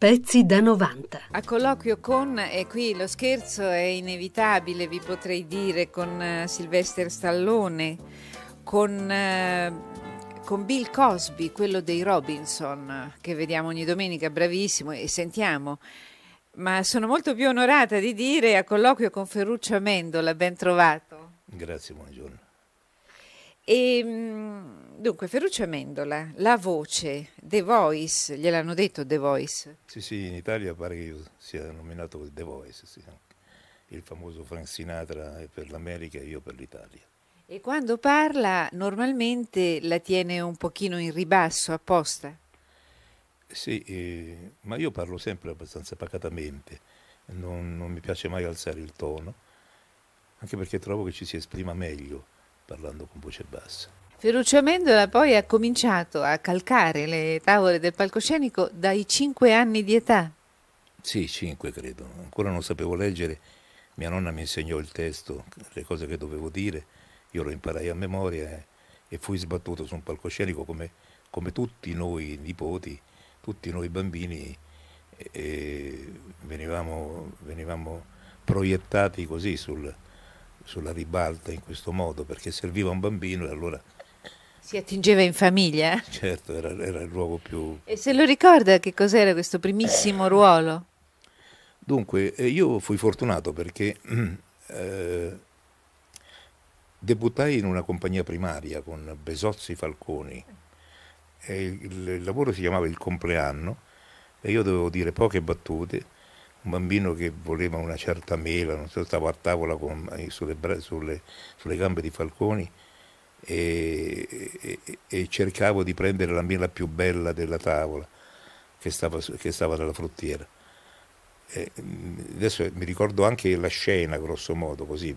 Pezzi da 90. A colloquio con, e qui lo scherzo è inevitabile, vi potrei dire, con eh, Sylvester Stallone, con, eh, con Bill Cosby, quello dei Robinson, che vediamo ogni domenica, bravissimo, e sentiamo. Ma sono molto più onorata di dire a colloquio con Ferruccio Amendola, ben trovato. Grazie, buongiorno. E, ehm, dunque, Ferruccio Amendola, la voce, The Voice, gliel'hanno detto The Voice? Sì, sì, in Italia pare che io sia nominato The Voice, sì. il famoso Frank Sinatra per l'America e io per l'Italia. E quando parla normalmente la tiene un pochino in ribasso apposta? Sì, eh, ma io parlo sempre abbastanza pacatamente, non, non mi piace mai alzare il tono, anche perché trovo che ci si esprima meglio parlando con voce bassa. Ferruccio Amendola poi ha cominciato a calcare le tavole del palcoscenico dai cinque anni di età. Sì, cinque credo. Ancora non sapevo leggere. Mia nonna mi insegnò il testo, le cose che dovevo dire. Io lo imparai a memoria e fui sbattuto su un palcoscenico come, come tutti noi nipoti, tutti noi bambini. E venivamo, venivamo proiettati così sul, sulla ribalta in questo modo, perché serviva un bambino e allora... Si attingeva in famiglia? Eh? Certo, era, era il ruolo più... E se lo ricorda che cos'era questo primissimo ruolo? Dunque, eh, io fui fortunato perché eh, debuttai in una compagnia primaria con Besozzi Falconi. Il, il, lavoro si chiamava Il compleanno e io dovevo dire poche battute un bambino che voleva una certa mela, non so, stavo a tavola con, eh, sulle, sulle, sulle, gambe di Falconi e, e, e, cercavo di prendere la mela più bella della tavola che stava, che stava nella fruttiera. E mm, adesso mi ricordo anche la scena, grosso modo, così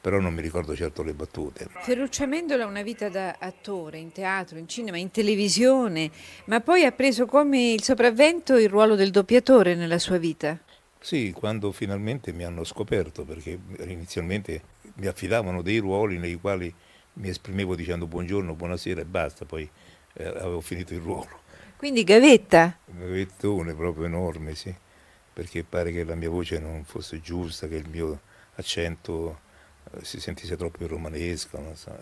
però non mi ricordo certo le battute. Ferruccio Amendola ha una vita da attore, in teatro, in cinema, in televisione, ma poi ha preso come il sopravvento il ruolo del doppiatore nella sua vita. Sì, quando finalmente mi hanno scoperto, perché inizialmente mi affidavano dei ruoli nei quali mi esprimevo dicendo buongiorno, buonasera e basta, poi eh, avevo finito il ruolo. Quindi gavetta? Un gavettone proprio enorme, sì, perché pare che la mia voce non fosse giusta, che il mio accento eh, si sentisse troppo romanesco. So.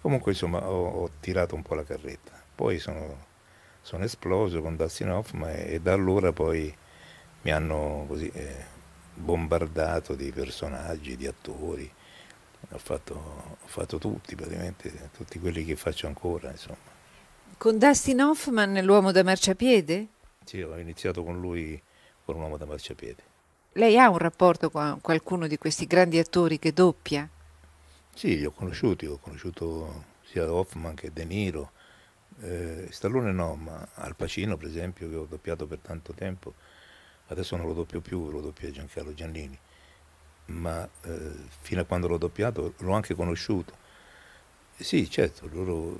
comunque insomma ho, ho, tirato un po' la carretta. Poi sono, sono esploso con Dustin Hoffman e, e, da allora poi mi hanno così, eh, bombardato di personaggi, di attori. Ho fatto, ho fatto, tutti praticamente, tutti quelli che faccio ancora. Insomma. Con Dustin Hoffman, l'uomo da marciapiede? Sì, ho iniziato con lui con un uomo da marciapiede. Lei ha un rapporto con qualcuno di questi grandi attori che doppia? Sì, li ho conosciuti, ho conosciuto sia Hoffman che De Niro, eh, Stallone no, ma Al Pacino per esempio che ho doppiato per tanto tempo, adesso non lo doppio più, lo doppia Giancarlo Giannini, ma eh, fino a quando l'ho doppiato l'ho anche conosciuto. Sì, certo, loro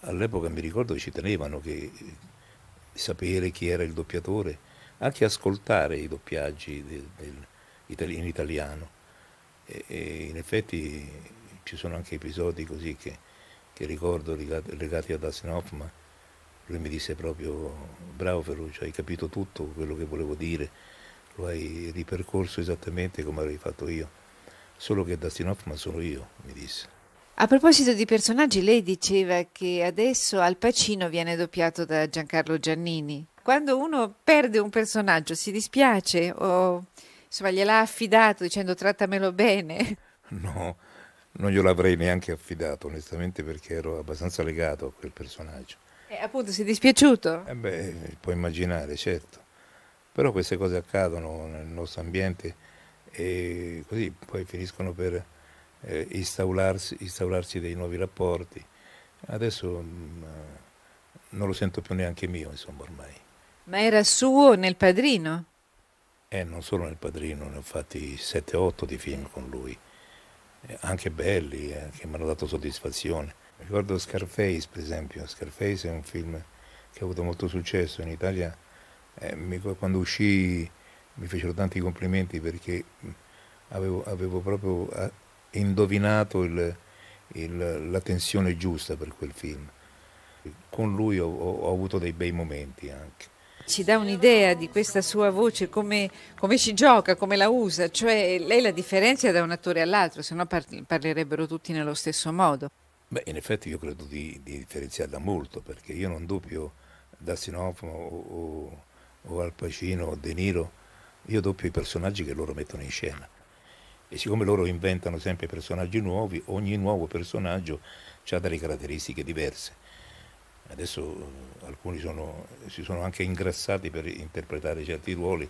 all'epoca mi ricordo ci tenevano che eh, sapere chi era il doppiatore anche ascoltare i doppiaggi del, del, in italiano. E, e in effetti ci sono anche episodi così che, che ricordo legati, legati ad Dustin Hoffman. Lui mi disse proprio, bravo Ferruccio, hai capito tutto quello che volevo dire, lo hai ripercorso esattamente come avrei fatto io, solo che Dustin Hoffman sono io, mi disse. A proposito di personaggi, lei diceva che adesso Al Pacino viene doppiato da Giancarlo Giannini quando uno perde un personaggio si dispiace o insomma gliel'ha affidato dicendo trattamelo bene? No, non glielo avrei neanche affidato onestamente perché ero abbastanza legato a quel personaggio. E appunto si è dispiaciuto? Eh beh, puoi immaginare, certo. Però queste cose accadono nel nostro ambiente e così poi finiscono per eh, instaurarsi, instaurarsi, dei nuovi rapporti. Adesso mh, mm, non lo sento più neanche mio, insomma, ormai. Ma era suo nel padrino? Eh, non solo nel padrino, ne ho fatti 7-8 di film con lui, eh, anche belli, eh, che mi hanno dato soddisfazione. Ricordo Scarface, per esempio. Scarface è un film che ha avuto molto successo in Italia. Eh, mi, quando uscì mi fecero tanti complimenti perché mm, avevo, avevo proprio eh, indovinato il, il, la tensione giusta per quel film. Con lui ho, ho, ho avuto dei bei momenti anche ci dà un'idea di questa sua voce, come, come, ci gioca, come la usa, cioè lei la differenzia da un attore all'altro, se no parlerebbero tutti nello stesso modo. Beh, in effetti io credo di, di differenziarla molto, perché io non doppio da Sinofano o, o, o Al Pacino o De Niro, io doppio i personaggi che loro mettono in scena. E siccome loro inventano sempre personaggi nuovi, ogni nuovo personaggio ha delle caratteristiche diverse adesso eh, alcuni sono, si sono anche ingrassati per interpretare certi ruoli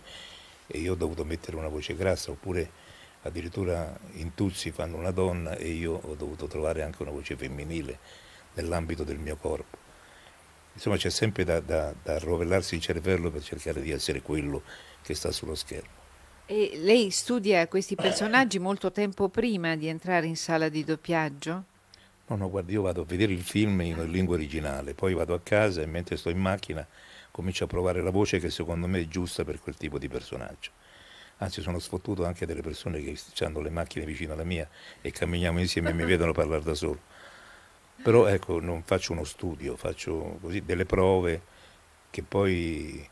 e io ho dovuto mettere una voce grassa, oppure addirittura in Tuzzi fanno una donna e io ho dovuto trovare anche una voce femminile nell'ambito del mio corpo. Insomma c'è sempre da, da, da rovellarsi il cervello per cercare di essere quello che sta sullo schermo. E lei studia questi personaggi molto tempo prima di entrare in sala di doppiaggio? No, no, guarda, io vado a vedere il film in lingua originale, poi vado a casa e mentre sto in macchina comincio a provare la voce che secondo me è giusta per quel tipo di personaggio. Anzi, sono sfottuto anche delle persone che hanno le macchine vicino alla mia e camminiamo insieme e mi vedono parlare da solo. Però ecco, non faccio uno studio, faccio così delle prove che poi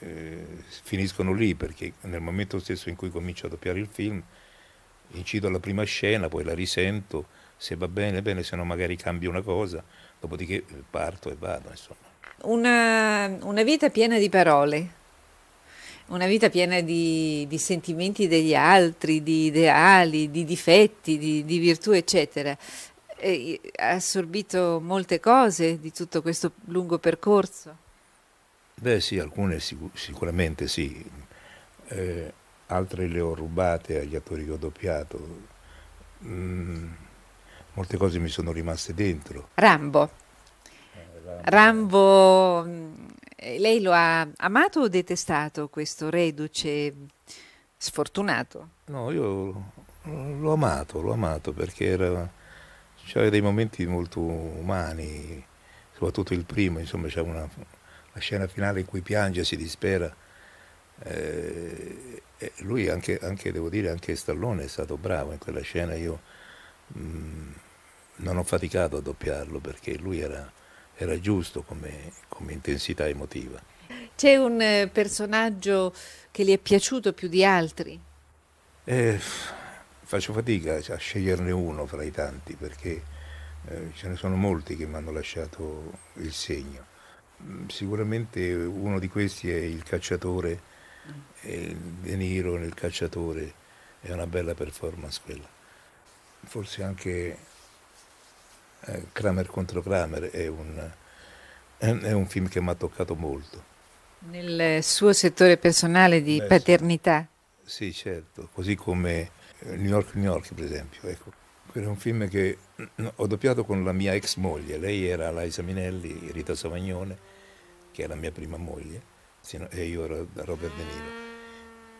eh, finiscono lì perché nel momento stesso in cui comincio a doppiare il film incido alla prima scena, poi la risento se va bene bene, se no magari cambio una cosa, dopodiché eh, parto e vado. Una, una, vita piena di parole, una vita piena di, di, sentimenti degli altri, di ideali, di difetti, di, di virtù, eccetera. ha assorbito molte cose di tutto questo lungo percorso? Beh sì, alcune sic- sicuramente sì, eh, altre le ho rubate agli attori che ho doppiato. Mm molte cose mi sono rimaste dentro. Rambo. Eh, Rambo. Rambo, mm, lei lo ha amato o detestato questo reduce sfortunato? No, io l'ho amato, l'ho amato perché era, c'erano dei momenti molto umani, soprattutto il primo, insomma c'è una, una scena finale in cui piange, si dispera. Eh, lui anche, anche, devo dire, anche Stallone è stato bravo in quella scena. Io mh, mm, non ho faticato a doppiarlo perché lui era, era giusto come, come intensità emotiva. C'è un eh, personaggio che le è piaciuto più di altri? Eh, faccio fatica a sceglierne uno fra i tanti perché eh, ce ne sono molti che mi hanno lasciato il segno. Mm, sicuramente uno di questi è il cacciatore, eh, De Niro nel cacciatore, è una bella performance quella. Forse anche eh, Kramer contro Kramer è un, è un film che mi ha toccato molto. Nel suo settore personale di Beh, paternità? Sì, certo, così come eh, New York, New York per esempio. Ecco. Quello è un film che mm, ho doppiato con la mia ex moglie, lei era Laisa Minelli, Rita Savagnone, che è la mia prima moglie, e io ero da Robert De Niro.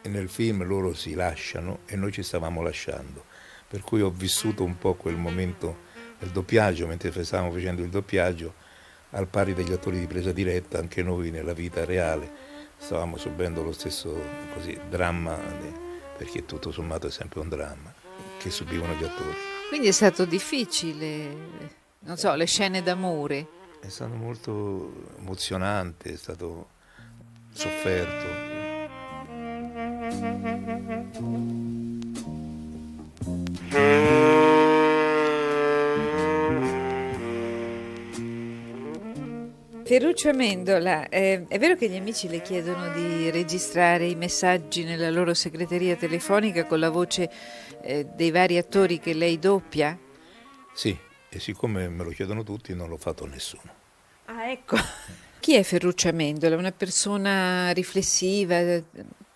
E nel film loro si lasciano e noi ci stavamo lasciando, per cui ho vissuto un po' quel momento del doppiaggio, mentre stavamo facendo il doppiaggio, al pari degli attori di presa diretta, anche noi nella vita reale stavamo subendo lo stesso così, dramma, eh, perché tutto sommato è sempre un dramma che subivano gli attori. Quindi è stato difficile, non so, le scene d'amore. È stato molto emozionante, è stato sofferto. Ferruccio Amendola, eh, è vero che gli amici le chiedono di registrare i messaggi nella loro segreteria telefonica con la voce eh, dei vari attori che lei doppia? Sì, e siccome me lo chiedono tutti non l'ho fatto nessuno. Ah, ecco. Chi è Ferruccio Amendola? Una persona riflessiva, eh,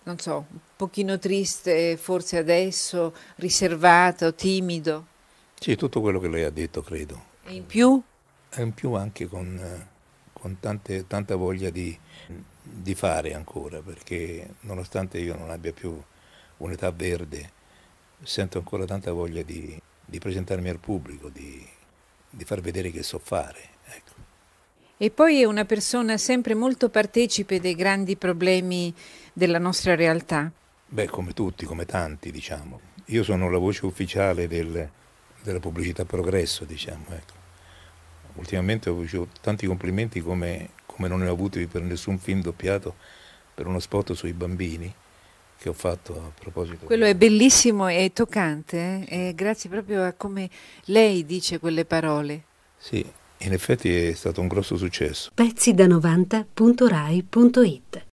non so, un pochino triste forse adesso, riservato, timido? Sì, tutto quello che lei ha detto, credo. E in più? E in più anche con eh, con tante, tanta voglia di, di, fare ancora, perché nonostante io non abbia più un'età verde, sento ancora tanta voglia di, di presentarmi al pubblico, di, di, far vedere che so fare. Ecco. E poi è una persona sempre molto partecipe dei grandi problemi della nostra realtà. Beh, come tutti, come tanti, diciamo. Io sono la voce ufficiale del, della pubblicità progresso, diciamo. Ecco ultimamente ho ricevuto tanti complimenti come, come non ne ho avuti per nessun film doppiato per uno spot sui bambini che ho fatto a proposito. Quello di... è bellissimo e toccante, eh? e grazie proprio a come lei dice quelle parole. Sì, in effetti è stato un grosso successo. Pezzi da 90.rai.it